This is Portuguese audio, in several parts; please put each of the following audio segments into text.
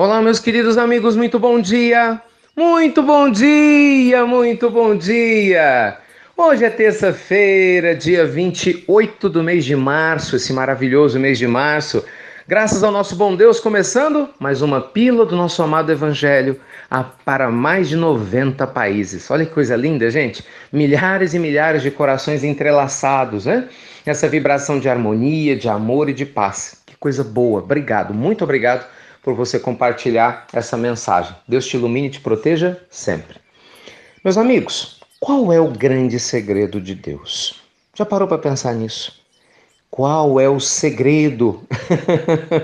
Olá, meus queridos amigos, muito bom dia! Muito bom dia, muito bom dia! Hoje é terça-feira, dia 28 do mês de março, esse maravilhoso mês de março. Graças ao nosso bom Deus, começando mais uma pílula do nosso amado Evangelho a, para mais de 90 países. Olha que coisa linda, gente! Milhares e milhares de corações entrelaçados, né? Essa vibração de harmonia, de amor e de paz. Que coisa boa! Obrigado, muito obrigado por você compartilhar essa mensagem. Deus te ilumine e te proteja sempre. Meus amigos, qual é o grande segredo de Deus? Já parou para pensar nisso? Qual é o segredo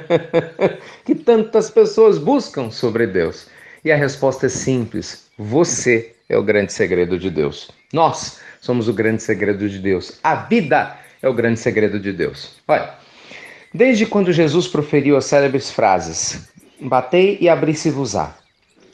que tantas pessoas buscam sobre Deus? E a resposta é simples: você é o grande segredo de Deus. Nós somos o grande segredo de Deus. A vida é o grande segredo de Deus. Olha, desde quando Jesus proferiu as célebres frases: Batei e abri-se-vos-á.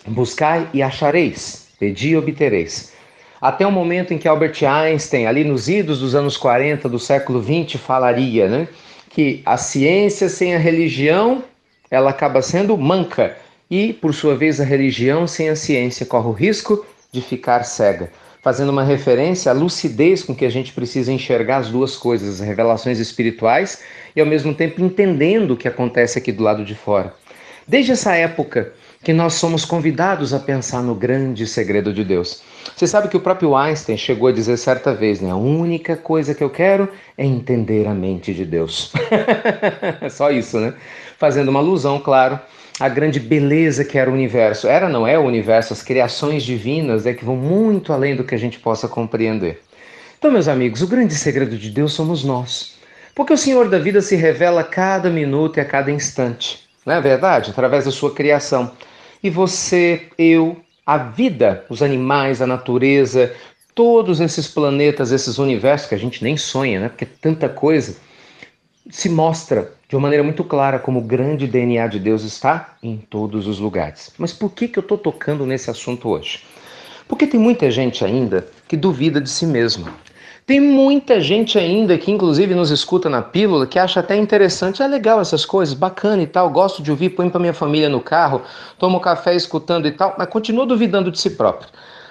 Buscai e achareis. Pedi e obtereis. Até o momento em que Albert Einstein, ali nos idos dos anos 40 do século 20, falaria né, que a ciência sem a religião ela acaba sendo manca e, por sua vez, a religião sem a ciência corre o risco de ficar cega fazendo uma referência à lucidez com que a gente precisa enxergar as duas coisas, as revelações espirituais e ao mesmo tempo entendendo o que acontece aqui do lado de fora. Desde essa época que nós somos convidados a pensar no grande segredo de Deus. Você sabe que o próprio Einstein chegou a dizer certa vez, né? A única coisa que eu quero é entender a mente de Deus. Só isso, né? Fazendo uma alusão, claro, à grande beleza que era o universo. Era, não é o universo, as criações divinas é que vão muito além do que a gente possa compreender. Então, meus amigos, o grande segredo de Deus somos nós. Porque o Senhor da vida se revela a cada minuto e a cada instante não é verdade? Através da sua criação. E você, eu, a vida, os animais, a natureza, todos esses planetas, esses universos que a gente nem sonha, né? Porque tanta coisa se mostra de uma maneira muito clara como o grande DNA de Deus está em todos os lugares. Mas por que, que eu estou tocando nesse assunto hoje? Porque tem muita gente ainda que duvida de si mesma. Tem muita gente ainda que, inclusive, nos escuta na pílula que acha até interessante, é legal essas coisas, bacana e tal, gosto de ouvir, põe para minha família no carro, tomo café escutando e tal, mas continua duvidando de si próprio.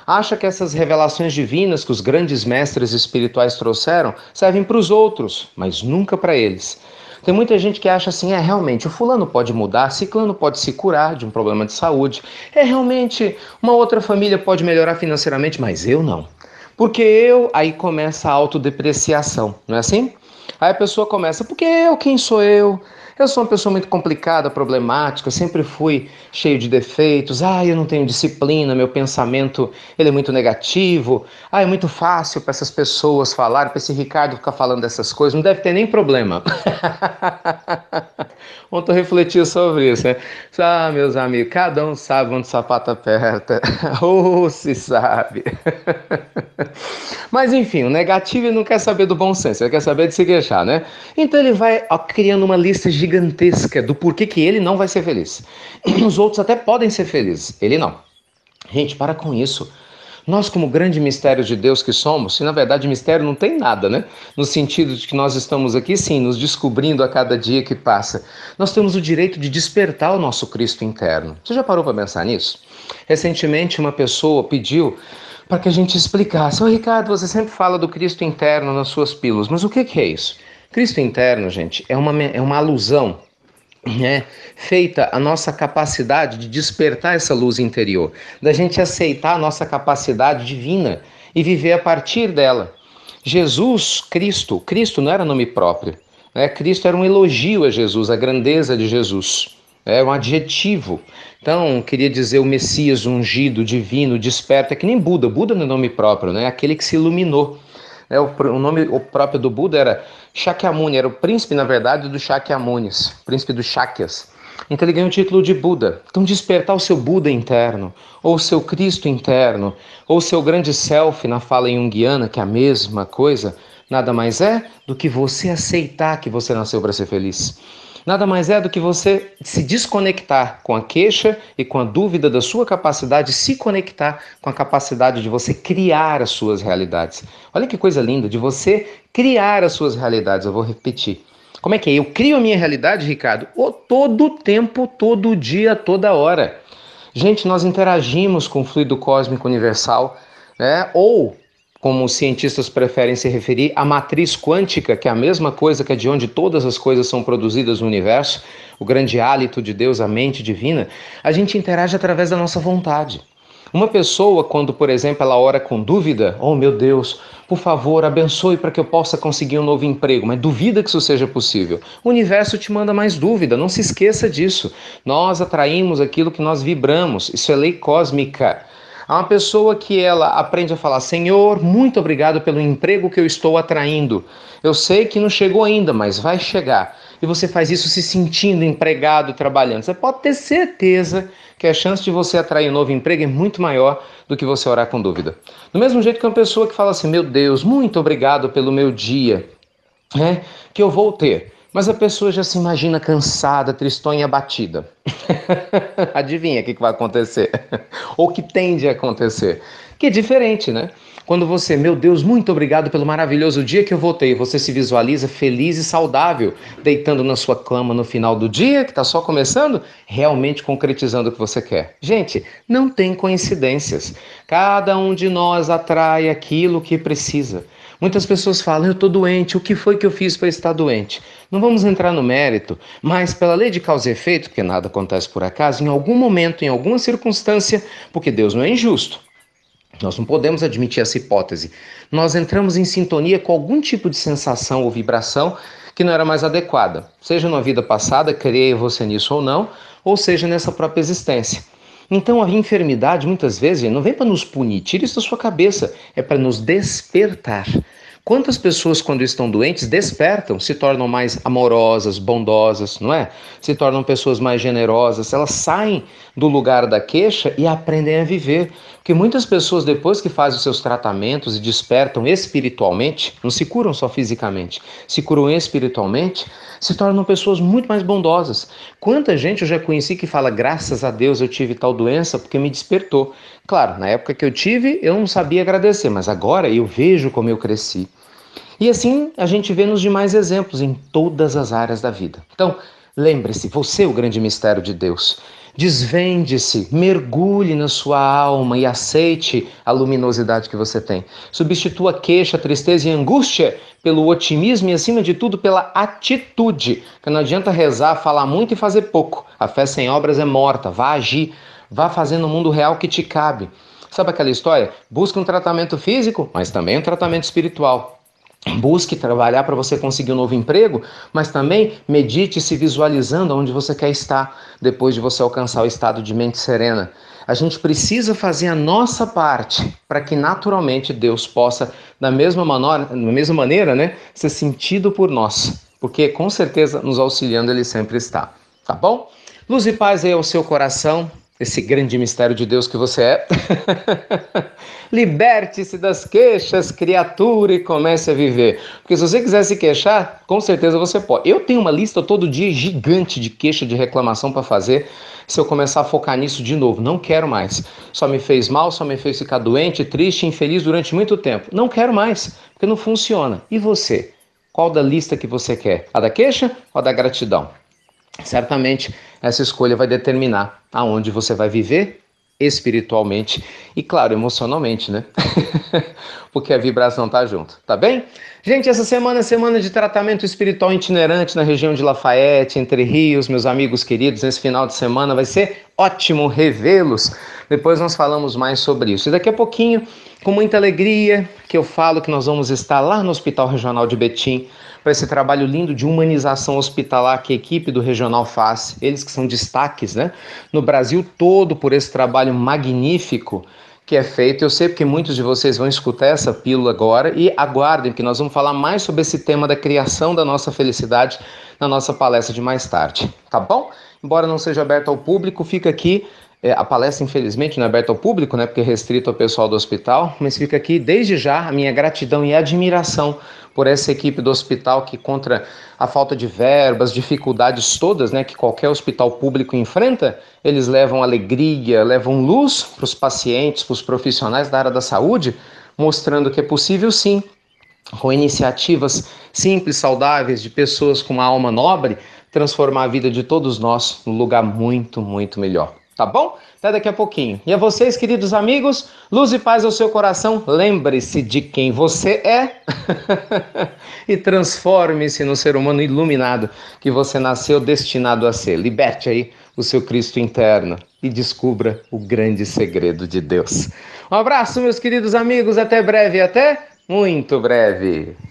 Acha que essas revelações divinas que os grandes mestres espirituais trouxeram servem para os outros, mas nunca para eles. Tem muita gente que acha assim, é realmente, o fulano pode mudar, ciclano pode se curar de um problema de saúde, é realmente, uma outra família pode melhorar financeiramente, mas eu não porque eu, aí começa a autodepreciação, não é assim? Aí a pessoa começa, porque eu, quem sou eu? Eu sou uma pessoa muito complicada, problemática, sempre fui cheio de defeitos. Ah, eu não tenho disciplina, meu pensamento ele é muito negativo. Ah, é muito fácil para essas pessoas falar, para esse Ricardo ficar falando dessas coisas, não deve ter nem problema. Ontem eu refleti sobre isso, né? Ah, meus amigos, cada um sabe onde o sapato aperta. Ou oh, se sabe. Mas enfim, o negativo não quer saber do bom senso, ele quer saber de se queixar, né? Então ele vai ó, criando uma lista gigante gigantesca do porquê que ele não vai ser feliz. Os outros até podem ser felizes, ele não. Gente, para com isso. Nós, como grande mistério de Deus que somos, e na verdade mistério não tem nada, né? No sentido de que nós estamos aqui, sim, nos descobrindo a cada dia que passa. Nós temos o direito de despertar o nosso Cristo interno. Você já parou para pensar nisso? Recentemente, uma pessoa pediu para que a gente explicasse: Ô Ricardo, você sempre fala do Cristo interno nas suas pílulas, mas o que, que é isso? Cristo interno, gente, é uma, é uma alusão né, feita a nossa capacidade de despertar essa luz interior, da gente aceitar a nossa capacidade divina e viver a partir dela. Jesus Cristo, Cristo não era nome próprio, né? Cristo era um elogio a Jesus, a grandeza de Jesus. É um adjetivo. Então, queria dizer o Messias ungido, divino, desperto, é que nem Buda. Buda não é nome próprio, né? É aquele que se iluminou. Né? O, o, nome o próprio do Buda era Shakyamuni, era o príncipe, na verdade, do Shakyamunis, príncipe dos Shakyas. Então ele ganha o título de Buda. Então despertar o seu Buda interno, ou o seu Cristo interno, ou o seu grande self na fala junguiana, que é a mesma coisa, nada mais é do que você aceitar que você nasceu para ser feliz nada mais é do que você se desconectar com a queixa e com a dúvida da sua capacidade, se conectar com a capacidade de você criar as suas realidades. Olha que coisa linda, de você criar as suas realidades. Eu vou repetir. Como é que é? Eu crio a minha realidade, Ricardo, o todo tempo, todo dia, toda hora. Gente, nós interagimos com o fluido cósmico universal, né? Ou como os cientistas preferem se referir, a matriz quântica, que é a mesma coisa que é de onde todas as coisas são produzidas no universo, o grande hálito de Deus, a mente divina, a gente interage através da nossa vontade. Uma pessoa, quando, por exemplo, ela ora com dúvida, oh meu Deus, por favor, abençoe para que eu possa conseguir um novo emprego, mas duvida que isso seja possível. O universo te manda mais dúvida, não se esqueça disso. Nós atraímos aquilo que nós vibramos, isso é lei cósmica a uma pessoa que ela aprende a falar: Senhor, muito obrigado pelo emprego que eu estou atraindo. Eu sei que não chegou ainda, mas vai chegar. E você faz isso se sentindo empregado, trabalhando. Você pode ter certeza que a chance de você atrair um novo emprego é muito maior do que você orar com dúvida. Do mesmo jeito que uma pessoa que fala assim: Meu Deus, muito obrigado pelo meu dia, né, que eu vou ter. Mas a pessoa já se imagina cansada, tristonha, abatida. Adivinha o que vai acontecer? Ou o que tende a acontecer? Que é diferente, né? Quando você, meu Deus, muito obrigado pelo maravilhoso dia que eu voltei, você se visualiza feliz e saudável, deitando na sua cama no final do dia, que está só começando, realmente concretizando o que você quer. Gente, não tem coincidências. Cada um de nós atrai aquilo que precisa. Muitas pessoas falam: eu estou doente, o que foi que eu fiz para estar doente? Não vamos entrar no mérito, mas pela lei de causa e efeito, porque nada acontece por acaso, em algum momento, em alguma circunstância, porque Deus não é injusto. Nós não podemos admitir essa hipótese. Nós entramos em sintonia com algum tipo de sensação ou vibração que não era mais adequada, seja na vida passada, creia você nisso ou não, ou seja nessa própria existência. Então a enfermidade muitas vezes não vem para nos punir, tira isso da sua cabeça, é para nos despertar. Quantas pessoas, quando estão doentes, despertam, se tornam mais amorosas, bondosas, não é? Se tornam pessoas mais generosas, elas saem do lugar da queixa e aprendem a viver que muitas pessoas, depois que fazem os seus tratamentos e despertam espiritualmente, não se curam só fisicamente, se curam espiritualmente, se tornam pessoas muito mais bondosas. Quanta gente eu já conheci que fala, graças a Deus eu tive tal doença porque me despertou. Claro, na época que eu tive, eu não sabia agradecer, mas agora eu vejo como eu cresci. E assim a gente vê nos demais exemplos em todas as áreas da vida. Então, lembre-se, você é o grande mistério de Deus. Desvende-se, mergulhe na sua alma e aceite a luminosidade que você tem. Substitua queixa, tristeza e angústia pelo otimismo e, acima de tudo, pela atitude. Que não adianta rezar, falar muito e fazer pouco. A fé sem obras é morta. Vá agir, vá fazendo no mundo real que te cabe. Sabe aquela história? Busca um tratamento físico, mas também um tratamento espiritual. Busque trabalhar para você conseguir um novo emprego, mas também medite se visualizando onde você quer estar depois de você alcançar o estado de mente serena. A gente precisa fazer a nossa parte para que naturalmente Deus possa, da mesma, manora, da mesma maneira, né, ser sentido por nós, porque com certeza nos auxiliando Ele sempre está. Tá bom? Luz e paz aí ao seu coração esse grande mistério de Deus que você é. Liberte-se das queixas, criatura, e comece a viver. Porque se você quiser se queixar, com certeza você pode. Eu tenho uma lista todo dia gigante de queixa, de reclamação para fazer. Se eu começar a focar nisso de novo, não quero mais. Só me fez mal, só me fez ficar doente, triste, infeliz durante muito tempo. Não quero mais, porque não funciona. E você? Qual da lista que você quer? A da queixa ou a da gratidão? certamente essa escolha vai determinar aonde você vai viver espiritualmente e, claro, emocionalmente, né? Porque a vibração tá junto, tá bem? Gente, essa semana é semana de tratamento espiritual itinerante na região de Lafayette, Entre Rios, meus amigos queridos. Esse final de semana vai ser ótimo revê-los. Depois nós falamos mais sobre isso. E daqui a pouquinho, com muita alegria, que eu falo que nós vamos estar lá no Hospital Regional de Betim para esse trabalho lindo de humanização hospitalar que a equipe do Regional faz. Eles que são destaques, né, no Brasil todo por esse trabalho magnífico que é feito. Eu sei que muitos de vocês vão escutar essa pílula agora e aguardem que nós vamos falar mais sobre esse tema da criação da nossa felicidade na nossa palestra de mais tarde, tá bom? Embora não seja aberto ao público, fica aqui é, a palestra, infelizmente, não é aberta ao público, né, porque é restrito ao pessoal do hospital, mas fica aqui desde já a minha gratidão e admiração por essa equipe do hospital que, contra a falta de verbas, dificuldades todas né, que qualquer hospital público enfrenta, eles levam alegria, levam luz para os pacientes, para os profissionais da área da saúde, mostrando que é possível sim com iniciativas simples, saudáveis, de pessoas com uma alma nobre, transformar a vida de todos nós num lugar muito, muito melhor tá bom? Até daqui a pouquinho. E a vocês, queridos amigos, luz e paz ao seu coração. Lembre-se de quem você é e transforme-se no ser humano iluminado que você nasceu destinado a ser. Liberte aí o seu Cristo interno e descubra o grande segredo de Deus. Um abraço, meus queridos amigos. Até breve, até muito breve.